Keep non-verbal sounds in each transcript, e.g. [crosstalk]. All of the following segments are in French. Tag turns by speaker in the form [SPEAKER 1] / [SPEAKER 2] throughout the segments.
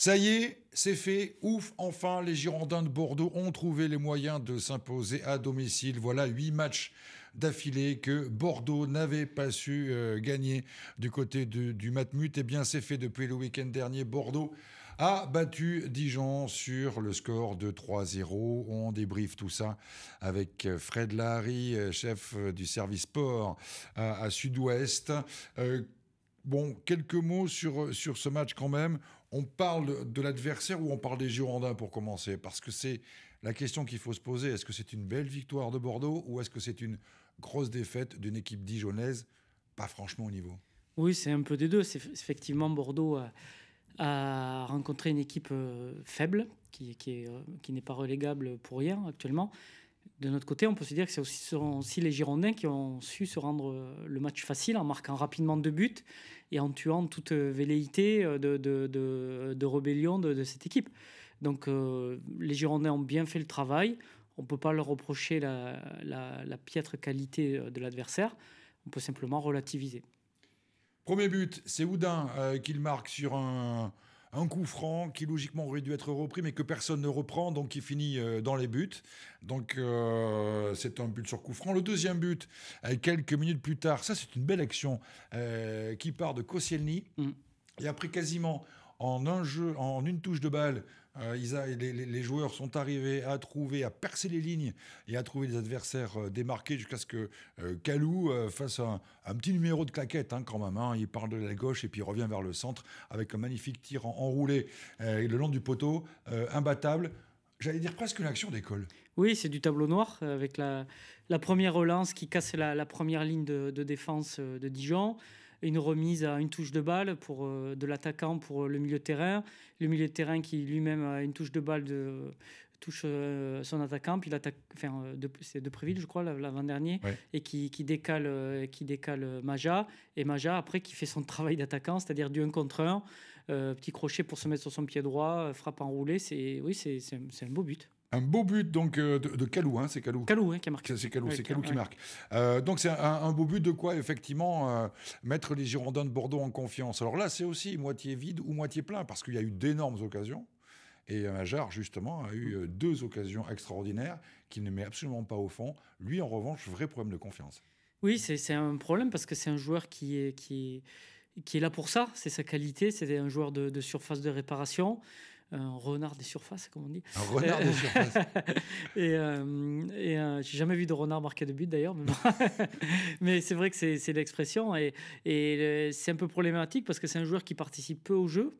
[SPEAKER 1] Ça y est, c'est fait. Ouf, enfin, les Girondins de Bordeaux ont trouvé les moyens de s'imposer à domicile. Voilà huit matchs d'affilée que Bordeaux n'avait pas su euh, gagner du côté du Matmut. Eh bien, c'est fait depuis le week-end dernier. Bordeaux a battu Dijon sur le score de 3-0. On débriefe tout ça avec euh, Fred Larry, euh, chef du service sport à, Sud-Ouest. bon, quelques mots sur, sur ce match quand même on parle de l'adversaire ou on parle des Girondins pour commencer Parce que c'est la question qu'il faut se poser. Est-ce que c'est une belle victoire de Bordeaux ou est-ce que c'est une grosse défaite d'une équipe dijonnaise Pas franchement au niveau.
[SPEAKER 2] Oui, c'est un peu des deux. C'est effectivement Bordeaux a, rencontré une équipe euh, faible euh, qui n'est pas relégable pour rien actuellement de notre côté, on peut se dire que c'est aussi, aussi, les Girondins qui ont su se rendre euh, le match facile en marquant rapidement deux buts et en tuant toute velléité euh, de, de, de, rébellion de, cette équipe. Donc euh, les Girondins ont bien fait le travail. On ne peut pas leur reprocher la, piètre qualité de l'adversaire. On peut simplement relativiser.
[SPEAKER 1] Premier but, c'est Houdin qu'il qui marque sur un, un coup franc qui logiquement aurait dû être repris mais que personne ne reprend donc qui finit euh, dans les buts. Donc euh, c'est un but sur coup franc. Le deuxième but, euh, quelques minutes plus tard, ça c'est une belle action qui part de Koscielny. Mm. Et après quasiment, en un jeu, en une touche de balle, euh, les, joueurs sont arrivés à trouver, à percer les lignes et à trouver des adversaires euh, démarqués jusqu'à ce que euh, euh fasse un, petit numéro de claquette hein, quand même. Hein. il part de la gauche et puis revient vers le centre avec un magnifique tir enroulé le long du poteau, imbattable. J'allais dire presque une action d'école.
[SPEAKER 2] Oui, c'est du tableau noir avec la, première relance qui casse la, première ligne de, de, défense de Dijon une remise à une touche de balle pour, euh, de l'attaquant pour le milieu de terrain, le milieu de terrain qui lui-même a une touche de balle de touche euh, son attaquant, puis l'attaque, enfin, euh, de, c'est Depréville, je crois, l'avant-dernier, et qui, décale, qui décale Maja, et Maja, après, qui fait son [laughs] travail d'attaquant, c'est-à-dire du 1 contre 1, petit crochet pour se mettre sur son pied droit, frappe enroulée, c'est, oui, c'est, c'est un beau but.
[SPEAKER 1] Un beau but donc euh, de, Calou, hein, c'est Calou. qui marque. C'est Calou, c'est Calou qui marque. donc c'est un, beau but de quoi effectivement euh, mettre les Girondins de Bordeaux en confiance. Alors là, c'est aussi moitié vide ou moitié plein parce qu'il y a eu d'énormes occasions. Et Majard, euh, justement, a eu mm. deux occasions extraordinaires qu'il ne met absolument pas au fond. Lui, en revanche, vrai problème de confiance.
[SPEAKER 2] Oui, c'est un problème parce que c'est un joueur qui est, qui, là pour ça. C'est sa qualité. C'est un joueur de surface de réparation un renard des surfaces, comme on dit. Un renard des surfaces. [laughs] et, euh, euh, j'ai jamais vu de renard marqué de but d'ailleurs, mais, [laughs] c'est vrai que c'est l'expression et, et euh, c'est un peu problématique parce que c'est un joueur qui participe peu au jeu,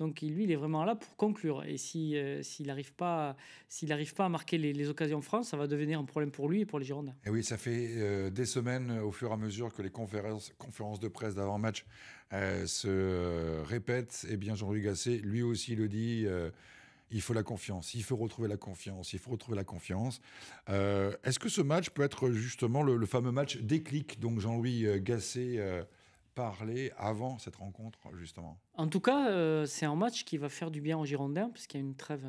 [SPEAKER 2] donc lui, il est vraiment là pour conclure. Et si euh, s'il n'arrive pas s'il pas à marquer les, occasions en France, ça va devenir un problème pour lui et pour les Girondins.
[SPEAKER 1] Et oui, ça fait euh, des semaines euh, au fur et à mesure que les conférences conférences de presse d'avant match se répètent. Et eh bien Jean-Louis Gasset, lui aussi, le dit. il faut la confiance, il faut retrouver la confiance, il faut retrouver la confiance. Est-ce que ce match peut être justement le, fameux match déclic Donc, Jean-Louis Gasset parler avant cette rencontre, justement
[SPEAKER 2] En tout cas, euh, c'est un match qui va faire du bien aux Girondins, puisqu'il y a une trêve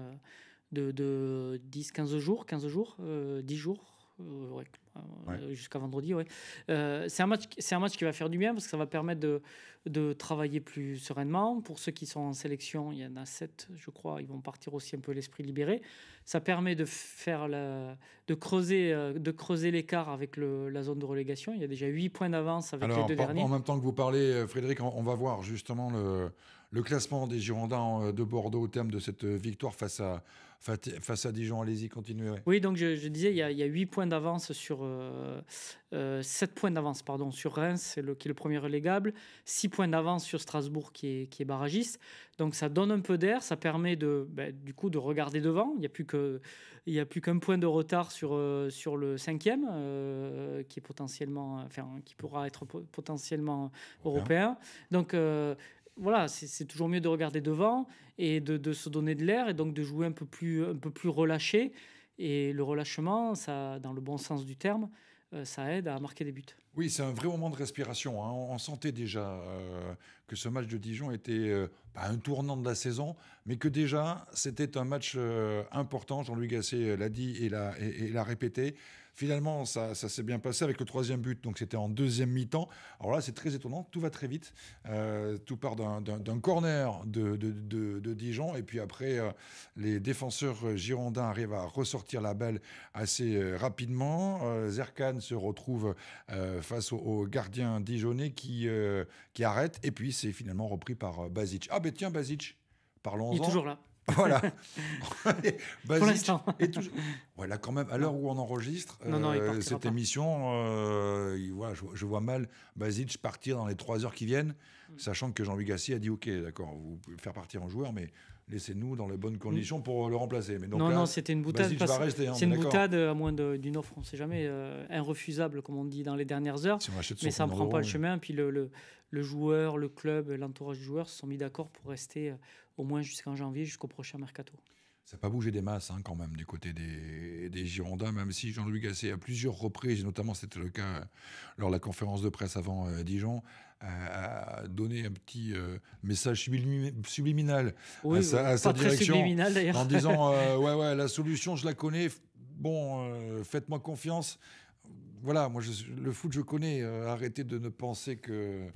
[SPEAKER 2] euh, de, 10-15 jours, 15 jours, 10 euh, jours, euh, euh, ouais, jusqu'à vendredi. Ouais. Euh, c'est un, match, un match qui va faire du bien parce que ça va permettre de, travailler plus sereinement. Pour ceux qui sont en sélection, il y en a sept, je crois, ils vont partir aussi un peu l'esprit libéré. Ça permet de, faire la, de creuser, de creuser l'écart avec la zone de relégation. Il y a déjà huit points d'avance avec les deux derniers. En même
[SPEAKER 1] temps que vous parlez, Frédéric, on, va voir justement le, le classement des Girondins de Bordeaux au terme de cette victoire face à face à Dijon. Allez-y, continuez. Oui,
[SPEAKER 2] donc je, disais, il y, a, il points d'avance sur. Euh, 7 euh, points d'avance, pardon, sur Reims, le, qui est le premier relégable. 6 points d'avance sur Strasbourg, qui est, qui barragiste. Donc ça donne un peu d'air, ça permet de, ben, du coup de regarder devant. Il n'y a plus y a plus qu'un point de retard sur, euh, sur le cinquième, euh, qui est potentiellement, qui pourra être potentiellement européen. Donc voilà, c'est toujours mieux de regarder devant et de, se donner de l'air et donc de jouer un peu plus, un peu plus relâché. Et le relâchement, ça, dans le bon sens du terme, euh, ça aide à marquer des buts.
[SPEAKER 1] Oui, c'est un vrai moment de respiration. Hein. On sentait déjà euh, que ce match de Dijon était euh, bah, un tournant de la saison, mais que déjà c'était un match euh, important. Jean-Louis Gasset l'a dit et l'a, répété. Finalement, ça, s'est bien passé avec le troisième but, donc c'était en deuxième mi-temps. Alors là, c'est très étonnant, tout va très vite. tout part d'un, corner de, Dijon, et puis après, les défenseurs girondins arrivent à ressortir la balle assez rapidement. Zerkan se retrouve face au, gardien dijonnais qui, euh, qui arrête. Et puis, c'est finalement repris par euh, Basic. Ah, ben tiens, Basic, parlons-en. Il est toujours là. [laughs] Voilà. [laughs] Pour l'instant. Voilà, quand même, à l'heure où on enregistre euh, cette émission, voilà, je, vois mal Basic partir dans les trois heures qui viennent, mm. sachant que Jean-Louis Gassi a dit Ok, d'accord, vous pouvez faire partir en joueur, mais laissez-nous dans les bonnes mm. conditions pour euh, le remplacer. Mais non, non, c'était une boutade. c'est une boutade,
[SPEAKER 2] hein, euh, à moins d'une offre, on ne sait jamais, euh, inrefusable comme on dit dans les dernières heures. mais ça ne prend pas le chemin. Puis le, joueur, le club, l'entourage du joueur se sont mis d'accord pour rester au moins jusqu'en janvier, jusqu'au prochain mercato
[SPEAKER 1] ça n'a pas bougé des masses hein, quand même du côté des, Girondins, même si Jean-Louis Gasset, à plusieurs reprises, et notamment c'était le cas euh, lors de la conférence de presse avant euh, Dijon, a, donné un petit euh, message subliminal à sa, direction, en disant [laughs] ouais ouais la solution je la connais, bon faites-moi confiance voilà, moi, le foot, je connais. Euh, arrêtez de ne penser euh,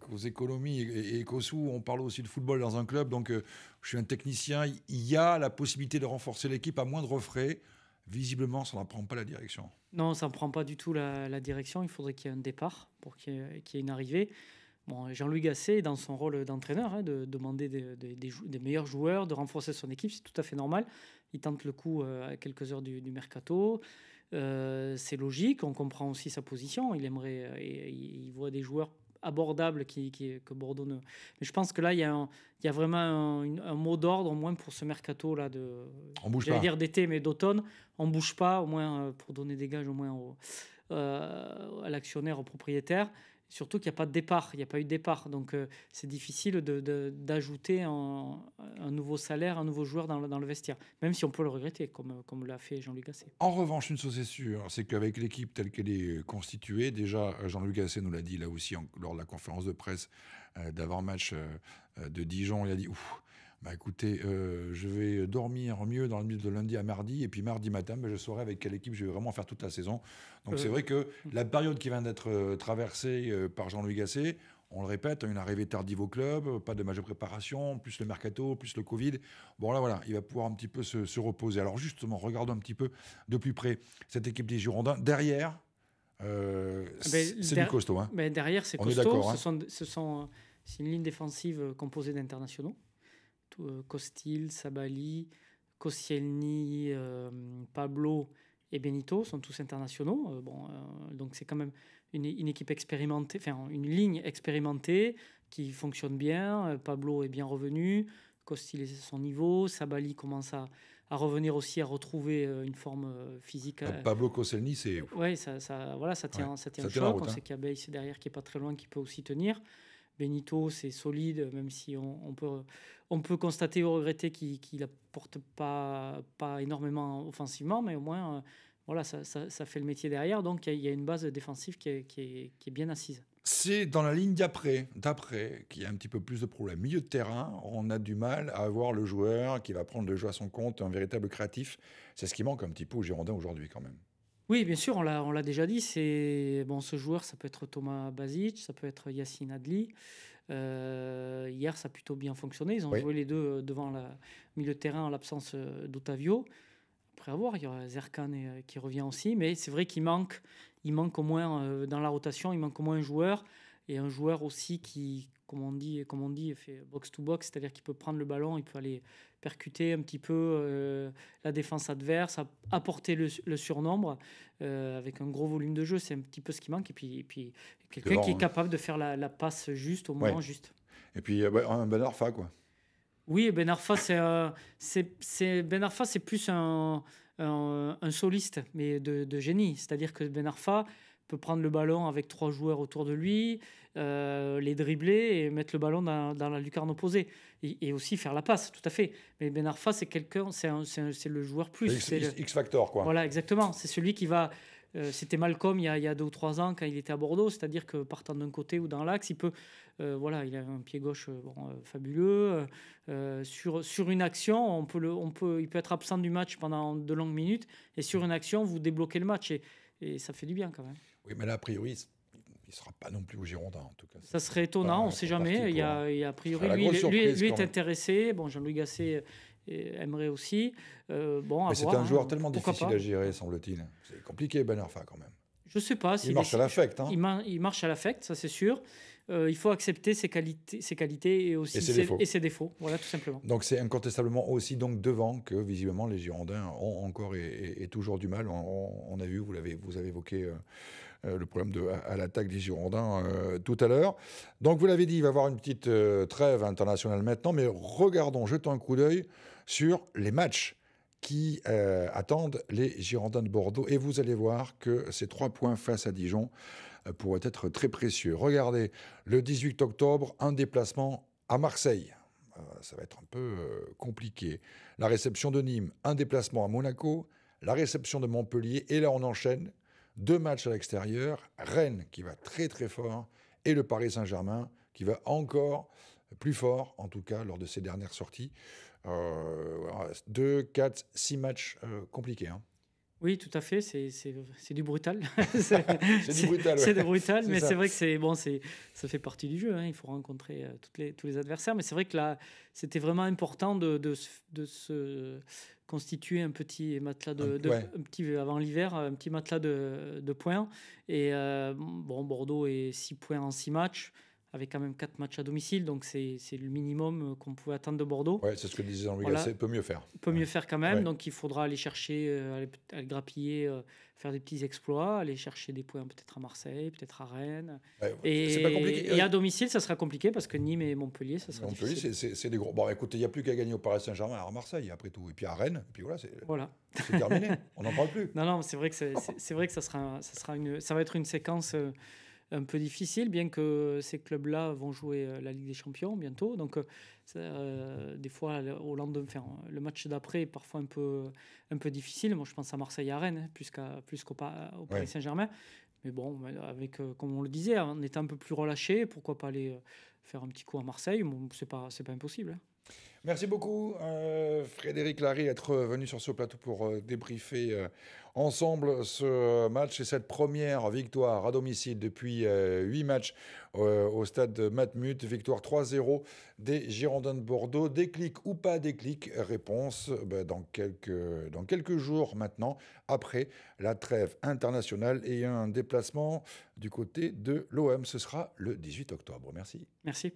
[SPEAKER 1] qu'aux économies et, qu'aux sous. On parle aussi de football dans un club. Donc, euh, je suis un technicien. Il y a la possibilité de renforcer l'équipe à moindre frais. Visiblement, ça n'en prend pas la direction.
[SPEAKER 2] Non, ça ne prend pas du tout la, direction. Il faudrait qu'il y ait un départ pour qu'il y, ait, une arrivée. Bon, Jean-Louis Gasset, dans son rôle d'entraîneur, hein, de demander des, meilleurs joueurs, de renforcer son équipe, c'est tout à fait normal. Il tente le coup à quelques heures du mercato. Euh, c'est logique, on comprend aussi sa position. Il aimerait, euh, il voit des joueurs abordables qui, que Bordeaux ne. Mais je pense que là, il y a, vraiment un, mot d'ordre, au moins pour ce mercato là de. On bouge pas. dire d'été, mais d'automne. On bouge pas, au moins euh, pour donner des gages, au moins à l'actionnaire, au propriétaire. Surtout qu'il n'y a pas de départ, il n'y a pas eu de départ. Donc euh, c'est difficile d'ajouter un, nouveau salaire, un nouveau joueur dans le, vestiaire, même si on peut le regretter, comme, l'a fait Jean-Luc Gasset.
[SPEAKER 1] En revanche, une chose est sûre, c'est qu'avec l'équipe telle qu'elle est euh, constituée, déjà euh, Jean-Luc Gasset nous l'a dit là aussi lors de la conférence de presse d'avant-match de Dijon, il a dit Ouf, bah écoutez, euh, je vais dormir mieux dans le milieu de lundi à mardi, et puis mardi matin, bah, je saurai avec quelle équipe je vais vraiment faire toute la saison. Donc c'est euh, vrai que mm. la période qui vient d'être euh, traversée par Jean-Louis Gasset, on le répète, une arrivée tardive au club, pas de majeure préparation, plus le mercato, plus le Covid. Bon là voilà, il va pouvoir un petit peu se, reposer. Alors justement, regardons un petit peu de plus près cette équipe des Girondins. Derrière, ah, ben, c'est du costaud. Hein. Ben, derrière, c'est costaud. Hein.
[SPEAKER 2] ce, ce c'est une ligne défensive composée d'internationaux. Euh, Costil, Sabali, Koscielny, euh, Pablo et Benito sont tous internationaux. Euh, donc c'est quand même une, équipe expérimentée, enfin une ligne expérimentée qui fonctionne bien. Pablo est bien revenu, Costil est à son niveau, Sabali commence à, revenir aussi, à retrouver une forme physique. Ah, Pablo Koscielny, c'est... Oui, ça, voilà, ça tient, le On hein. sait qu'il y derrière qui est pas très loin, qui peut aussi tenir. Benito, c'est solide, même si on, peut, on peut constater ou regretter qu'il ne porte pas, pas énormément offensivement, mais au moins, euh, voilà, ça, fait le métier derrière. Donc, il y, a une base défensive qui est, qui qui est bien assise.
[SPEAKER 1] C'est dans la ligne d'après, d'après, qu'il y a un petit peu plus de problèmes. Milieu de terrain, on a du mal à avoir le joueur qui va prendre le jeu à son compte, un véritable créatif. C'est ce qui manque un petit peu aux Girondins aujourd'hui, quand même.
[SPEAKER 2] Oui, bien sûr, on l'a, déjà dit. C'est bon, ce joueur, ça peut être Thomas Basic, ça peut être Yassine Adli. Euh, hier, ça a plutôt bien fonctionné. Ils ont joué les deux euh, devant le milieu terrain en l'absence euh, d'Ottavio. Après avoir, il y a Zerkan qui revient aussi, mais c'est vrai qu'il manque, il manque au moins dans la rotation, il manque au moins un joueur et un joueur aussi qui, comme on dit, comme on dit fait box-to-box, c'est-à-dire qu'il peut prendre le ballon, il peut aller percuter un petit peu euh, la défense adverse, apporter le, surnombre euh, avec un gros volume de jeu. C'est un petit peu ce qui manque. Et puis, puis quelqu'un qui est hein. capable de faire la, passe juste au moment juste.
[SPEAKER 1] Et puis, euh, bah, Ben Arfa, quoi.
[SPEAKER 2] Oui, Ben Arfa, c'est ben plus un, soliste, mais de, de génie. C'est-à-dire que Ben Arfa, peut prendre le ballon avec trois joueurs autour de lui, euh, les dribbler et mettre le ballon dans, la lucarne opposée. Et, aussi faire la passe, tout à fait. Mais Ben Arfa, c'est quelqu'un, c'est le joueur plus. X, le...
[SPEAKER 1] X, Factor, quoi. Voilà,
[SPEAKER 2] exactement. C'est celui qui va. Euh, c'était Malcolm il y, a, il deux ou trois ans quand il était à Bordeaux, c'est-à-dire que partant d'un côté ou dans l'axe, il peut. Euh, voilà, il a un pied gauche fabuleux. sur, sur une action, on peut le, on peut, il peut être absent du match pendant de longues minutes. Et sur une action, vous débloquez le match. Et, et ça fait du bien quand même.
[SPEAKER 1] Oui, mais là, a priori, il ne sera pas non plus au Girondin, en tout
[SPEAKER 2] cas. Ça serait étonnant, on ne sait jamais. Il a, priori, lui, lui, est intéressé. Bon, Jean-Louis Gasset euh, euh, aimerait aussi. Euh, bon, mais c'est un joueur hein. tellement difficile à
[SPEAKER 1] gérer, semble-t-il. C'est compliqué, Ben Arfa, quand même. Je ne sais pas. Il marche, à l'affect. Hein.
[SPEAKER 2] Il, marche à l'affect, ça c'est sûr. il faut accepter ses qualités, ses qualités et aussi ses, défauts. Et ses défauts. Voilà, tout simplement.
[SPEAKER 1] Donc c'est incontestablement aussi donc devant que visiblement les Girondins ont encore et, toujours du mal. On, a vu, vous l'avez, vous avez évoqué. Euh, le problème de, à, l'attaque des Girondins euh, tout à l'heure. Donc vous l'avez dit, il va y avoir une petite euh, trêve internationale maintenant, mais regardons, jetons un coup d'œil sur les matchs qui attendent les Girondins de Bordeaux. Et vous allez voir que ces trois points face à Dijon pourraient être très précieux. Regardez, le 18 octobre, un déplacement à Marseille. ça va être un peu compliqué. La réception de Nîmes, un déplacement à Monaco, la réception de Montpellier. Et là, on enchaîne deux matchs à l'extérieur, Rennes qui va très très fort et le Paris Saint-Germain qui va encore plus fort, en tout cas lors de ses dernières sorties. Euh, deux, quatre, six matchs euh, compliqués. Hein.
[SPEAKER 2] Oui, tout à fait. C'est du brutal. [laughs] c'est du brutal. C'est brutal, mais c'est vrai que c'est bon, c'est ça fait partie du jeu. Hein. Il faut rencontrer euh, les, tous les adversaires, mais c'est vrai que là, c'était vraiment important de, se constituer un petit matelas de, petit avant l'hiver, un petit matelas de, points. Et euh, bon, Bordeaux est 6 points en 6 matchs avec quand même quatre matchs à domicile, donc c'est le minimum euh, qu'on pouvait attendre
[SPEAKER 1] de Bordeaux. Oui, c'est ce que disait Henri Gasset, peut mieux faire.
[SPEAKER 2] Peut mieux faire quand même, donc il faudra aller chercher, euh, aller, grappiller, euh, faire des petits exploits, aller chercher des points peut-être à Marseille, peut-être à Rennes. et, et, à domicile, ça sera compliqué parce que Nîmes et Montpellier, ça sera Montpellier,
[SPEAKER 1] c'est des gros. Bon, écoutez, il n'y a plus qu'à gagner au Paris Saint-Germain, à Marseille, après tout, et puis à Rennes, et puis voilà, c'est voilà. terminé, on n'en parle plus.
[SPEAKER 2] [laughs] Non, non, c'est vrai que c'est vrai que ça sera, ça sera une, ça va être une séquence un peu difficile, bien que ces clubs-là vont jouer euh, la Ligue des Champions bientôt. Donc, euh, euh, des fois, au lendemain, le match d'après est parfois un peu, un peu difficile. Moi, je pense à Marseille à Rennes, hein, plus qu'au Paris Saint-Germain. Mais bon, avec, comme on le disait, hein, en étant un peu plus relâché, pourquoi pas aller faire un petit coup à Marseille C'est pas, pas impossible. Hein.
[SPEAKER 1] Merci beaucoup euh, Frédéric Larry d'être venu sur ce plateau pour euh, débriefer euh, ensemble ce match et cette première victoire à domicile depuis huit matchs au stade Matmut. Victoire 3-0 des Girondins de Bordeaux. Déclic ou pas déclic Réponse bah, dans, quelques, dans quelques jours maintenant après la trêve internationale et un déplacement du côté de l'OM. Ce sera le 18 octobre. Merci.
[SPEAKER 2] Merci.